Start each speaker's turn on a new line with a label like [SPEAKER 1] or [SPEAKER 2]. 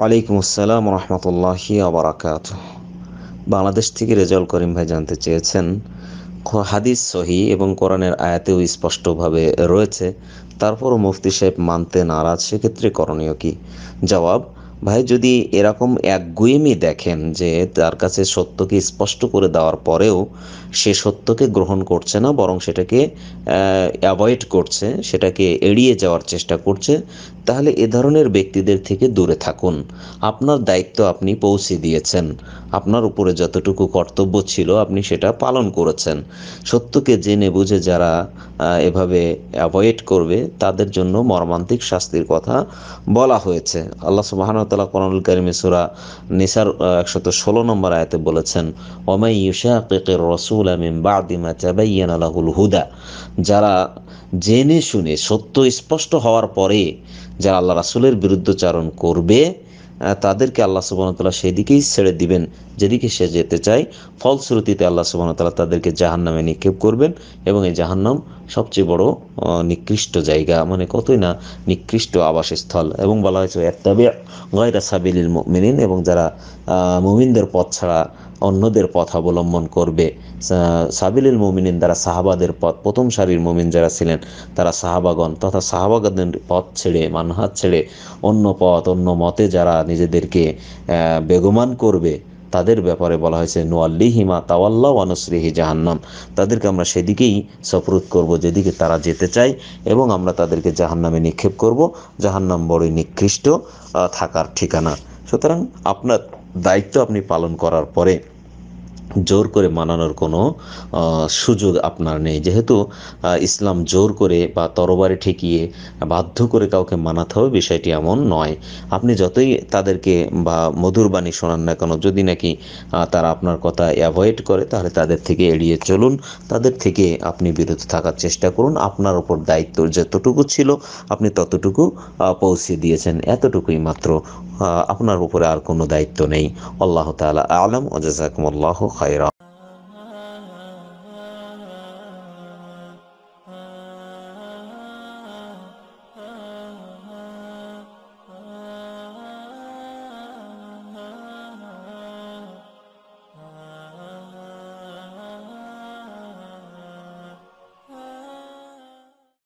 [SPEAKER 1] ওয়ালাইকুম আসসালাম রহমতুল্লাহি আবরাকাত বাংলাদেশ থেকে রেজাল করিম ভাই জানতে চেয়েছেন হাদিস সহি এবং কোরআনের আয়াতেও স্পষ্টভাবে রয়েছে তারপরও মুফতি সাহেব মানতে নারাজ সেক্ষেত্রে করণীয় কি জবাব ভাই যদি এরকম এক গুইমি দেখেন যে তার কাছে সত্যকে স্পষ্ট করে দেওয়ার পরেও সে সত্যকে গ্রহণ করছে না বরং সেটাকে অ্যাভয়েড করছে সেটাকে এড়িয়ে যাওয়ার চেষ্টা করছে তাহলে এ ধরনের ব্যক্তিদের থেকে দূরে থাকুন আপনার দায়িত্ব আপনি পৌঁছে দিয়েছেন আপনার উপরে যতটুকু কর্তব্য ছিল আপনি সেটা পালন করেছেন সত্যকে জেনে বুঝে যারা এভাবে অ্যাভয়েড করবে তাদের জন্য মর্মান্তিক শাস্তির কথা বলা হয়েছে আল্লাহ সুবাহানত তালা করণুল করিম সুরা নিসার একশত ষোলো নম্বর আয়াতে বলেছেন অমাই ইউশাকের রসুল আমিম বাদিমা চাবাইয়ান আলাহুল হুদা যারা জেনে শুনে সত্য স্পষ্ট হওয়ার পরে যারা আল্লাহ রাসুলের বিরুদ্ধচারণ করবে তাদেরকে আল্লাহ সুবাহতাল্লাহ সেদিকেই ছেড়ে দিবেন যেদিকে সে যেতে চায় ফলশ্রুতিতে আল্লাহ সুবাহতাল্লাহ তাদেরকে জাহান্নামে নিক্ষেপ করবেন এবং এই জাহান্নাম সবচেয়ে বড় নিকৃষ্ট জায়গা মানে কতই না নিকৃষ্ট আবাসস্থল এবং বলা হয়েছে একতাবে গয়রা সাবিলিল মিনিন এবং যারা মুমিনদের পথ ছাড়া অন্যদের পথ অবলম্বন করবে সাবিলিল মোমিনিন তারা সাহাবাদের পথ প্রথম সারির মোমিন যারা ছিলেন তারা সাহাবাগণ তথা সাহাবাগণের পথ ছেড়ে মানহাত ছেড়ে অন্য পথ অন্য মতে যারা নিজেদেরকে বেগমান করবে তাদের ব্যাপারে বলা হয়েছে নোয়াল্লি হিমা তাওয়াল্লা অনুশ্রীহি জাহান্নাম তাদেরকে আমরা সেদিকেই সফরুত করব যেদিকে তারা যেতে চায় এবং আমরা তাদেরকে জাহান্নামে নিক্ষেপ করব জাহান্নাম বড়ই নিকৃষ্ট থাকার ঠিকানা সুতরাং আপনার দায়িত্ব আপনি পালন করার পরে জোর করে মানানোর কোনো সুযোগ আপনার নেই যেহেতু ইসলাম জোর করে বা তরবারে ঠেকিয়ে বাধ্য করে কাউকে মানাতে হবে বিষয়টি এমন নয় আপনি যতই তাদেরকে বা মধুর বাণী শোনান না কেন যদি নাকি তারা আপনার কথা অ্যাভয়েড করে তাহলে তাদের থেকে এড়িয়ে চলুন তাদের থেকে আপনি বিরত থাকার চেষ্টা করুন আপনার ওপর দায়িত্ব যতটুকু ছিল আপনি ততটুকু পৌঁছে দিয়েছেন এতটুকুই মাত্র আপনার উপরে আর কোনো দায়িত্ব নেই আল্লাহ তালা আলম ওজাকুম আল্লাহ خيرا